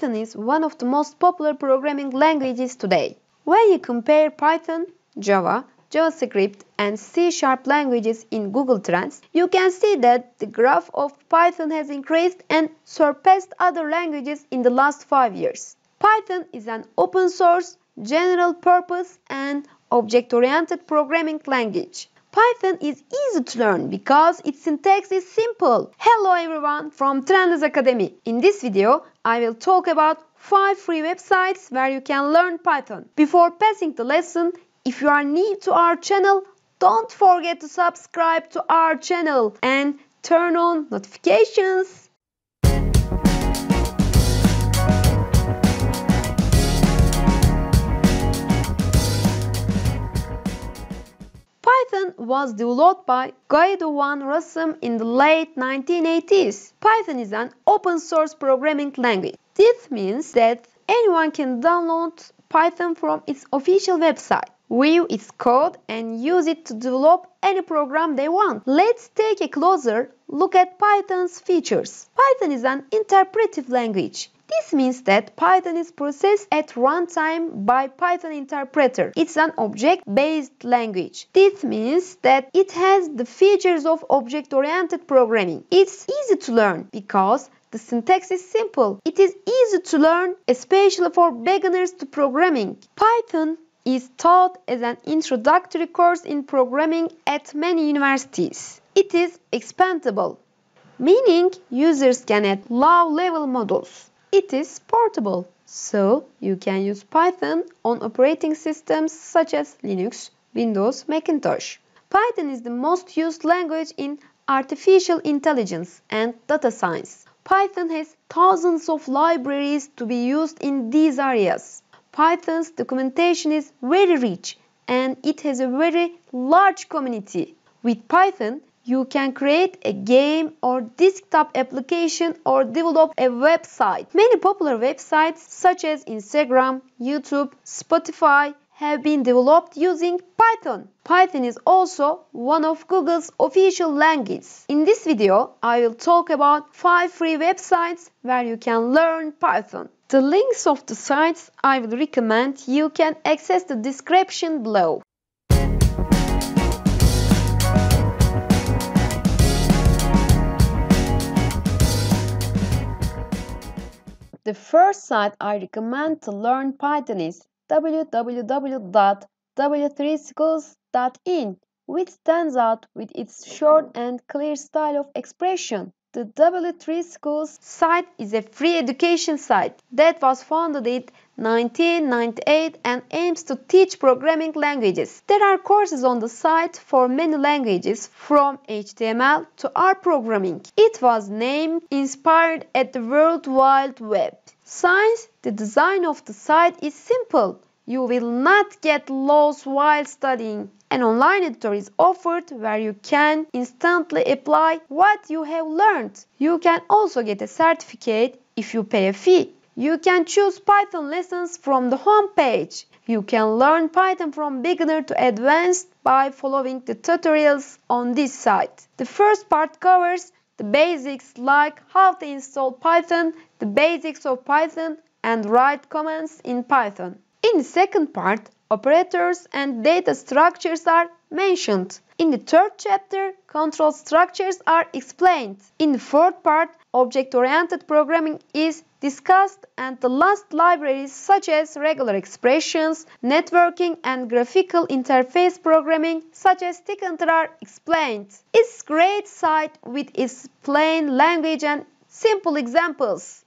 Python is one of the most popular programming languages today. When you compare Python, Java, JavaScript, and C sharp languages in Google Trends, you can see that the graph of Python has increased and surpassed other languages in the last five years. Python is an open source, general purpose, and object oriented programming language. Python is easy to learn because its syntax is simple. Hello everyone from Trends Academy. In this video, I will talk about 5 free websites where you can learn Python. Before passing the lesson, if you are new to our channel, don't forget to subscribe to our channel and turn on notifications. Python was developed by van Rossum in the late 1980s. Python is an open source programming language. This means that anyone can download Python from its official website, view its code and use it to develop any program they want. Let's take a closer look at Python's features. Python is an interpretive language. This means that Python is processed at runtime by Python interpreter. It's an object-based language. This means that it has the features of object-oriented programming. It's easy to learn because the syntax is simple. It is easy to learn, especially for beginners to programming. Python is taught as an introductory course in programming at many universities. It is expandable, meaning users can add low-level models. It is portable, so you can use Python on operating systems such as Linux, Windows, Macintosh. Python is the most used language in artificial intelligence and data science. Python has thousands of libraries to be used in these areas. Python's documentation is very rich and it has a very large community. With Python, you can create a game or desktop application or develop a website. Many popular websites such as Instagram, YouTube, Spotify have been developed using Python. Python is also one of Google's official languages. In this video, I will talk about 5 free websites where you can learn Python. The links of the sites I would recommend you can access the description below. The first site I recommend to learn Python is www.w3schools.in, which stands out with its short and clear style of expression. The W3 Schools site is a free education site that was founded in 1998 and aims to teach programming languages. There are courses on the site for many languages from HTML to R programming. It was named inspired at the World Wide Web. Since the design of the site is simple, you will not get lost while studying. An online editor is offered where you can instantly apply what you have learned. You can also get a certificate if you pay a fee. You can choose Python lessons from the homepage. You can learn Python from beginner to advanced by following the tutorials on this site. The first part covers the basics like how to install Python, the basics of Python, and write commands in Python. In the second part, operators and data structures are mentioned. In the third chapter, control structures are explained. In the fourth part, object-oriented programming is discussed and the last libraries such as regular expressions, networking and graphical interface programming such as Tkinter are explained. It's great site with its plain language and simple examples.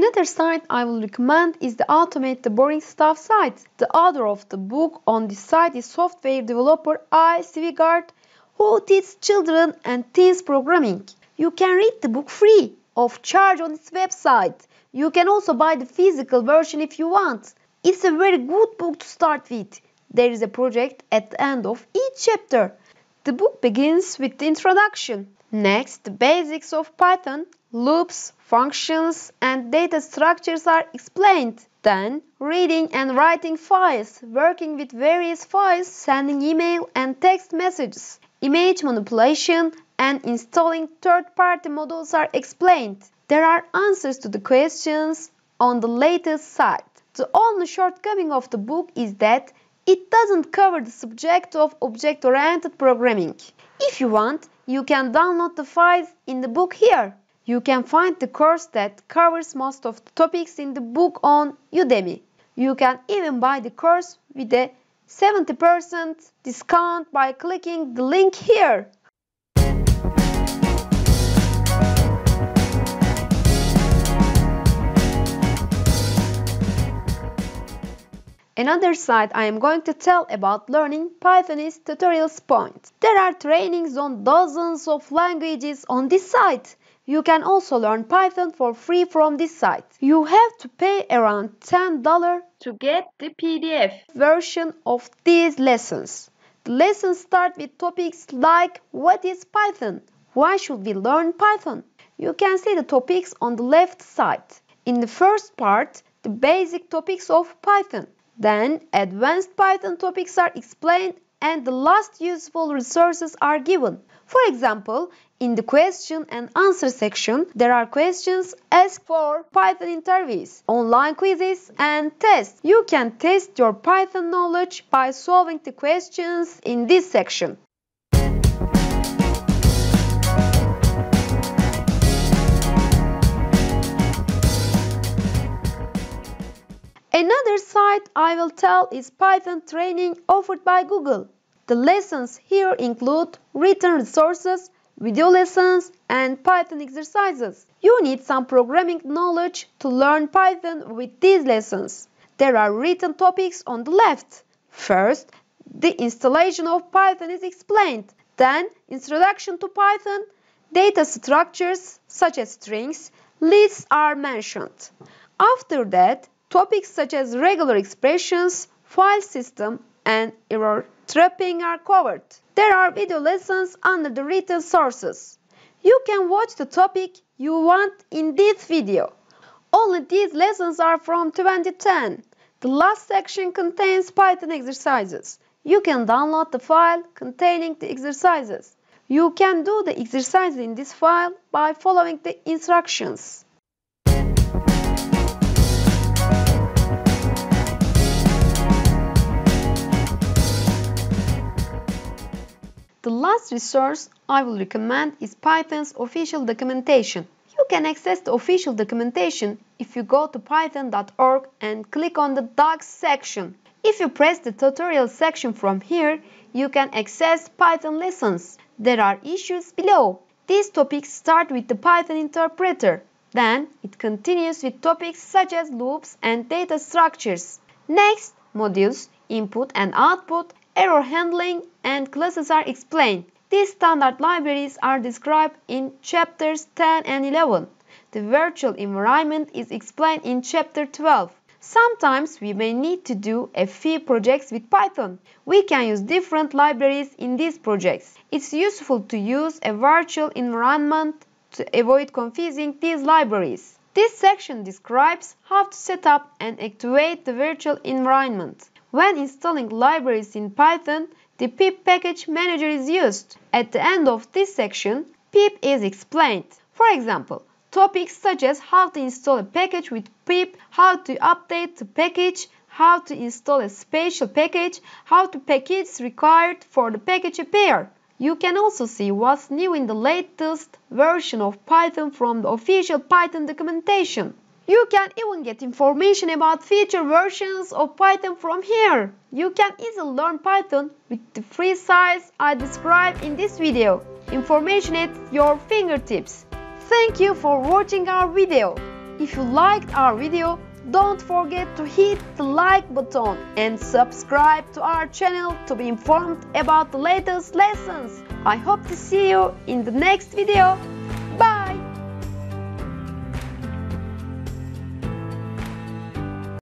Another site I will recommend is the Automate the Boring Stuff site. The author of the book on this site is software developer I. Svigard who teaches children and teens programming. You can read the book free of charge on its website. You can also buy the physical version if you want. It's a very good book to start with. There is a project at the end of each chapter. The book begins with the introduction. Next, the basics of Python, loops, functions, and data structures are explained. Then, reading and writing files, working with various files, sending email and text messages, image manipulation, and installing third-party models are explained. There are answers to the questions on the latest site. The only shortcoming of the book is that it doesn't cover the subject of object-oriented programming. If you want, you can download the files in the book here. You can find the course that covers most of the topics in the book on Udemy. You can even buy the course with a 70% discount by clicking the link here. Another site I am going to tell about learning Python is point. There are trainings on dozens of languages on this site. You can also learn Python for free from this site. You have to pay around $10 to get the PDF version of these lessons. The lessons start with topics like what is Python? Why should we learn Python? You can see the topics on the left side. In the first part, the basic topics of Python. Then advanced Python topics are explained and the last useful resources are given. For example, in the question and answer section, there are questions asked for Python interviews, online quizzes, and tests. You can test your Python knowledge by solving the questions in this section. Another site I will tell is Python training offered by Google. The lessons here include written resources, video lessons, and Python exercises. You need some programming knowledge to learn Python with these lessons. There are written topics on the left. First, the installation of Python is explained. Then, introduction to Python, data structures such as strings, lists are mentioned. After that, Topics such as regular expressions, file system, and error trapping are covered. There are video lessons under the written sources. You can watch the topic you want in this video. Only these lessons are from 2010. The last section contains Python exercises. You can download the file containing the exercises. You can do the exercises in this file by following the instructions. The last resource I will recommend is Python's official documentation. You can access the official documentation if you go to python.org and click on the docs section. If you press the tutorial section from here, you can access Python lessons. There are issues below. These topics start with the Python interpreter. Then it continues with topics such as loops and data structures. Next, modules, input and output, error handling, and classes are explained. These standard libraries are described in chapters 10 and 11. The virtual environment is explained in chapter 12. Sometimes we may need to do a few projects with Python. We can use different libraries in these projects. It's useful to use a virtual environment to avoid confusing these libraries. This section describes how to set up and activate the virtual environment. When installing libraries in Python, the pip package manager is used. At the end of this section, pip is explained. For example, topics such as how to install a package with pip, how to update the package, how to install a special package, how to packages required for the package appear. You can also see what's new in the latest version of Python from the official Python documentation. You can even get information about future versions of Python from here. You can easily learn Python with the free sites I described in this video. Information at your fingertips. Thank you for watching our video. If you liked our video, don't forget to hit the like button and subscribe to our channel to be informed about the latest lessons. I hope to see you in the next video.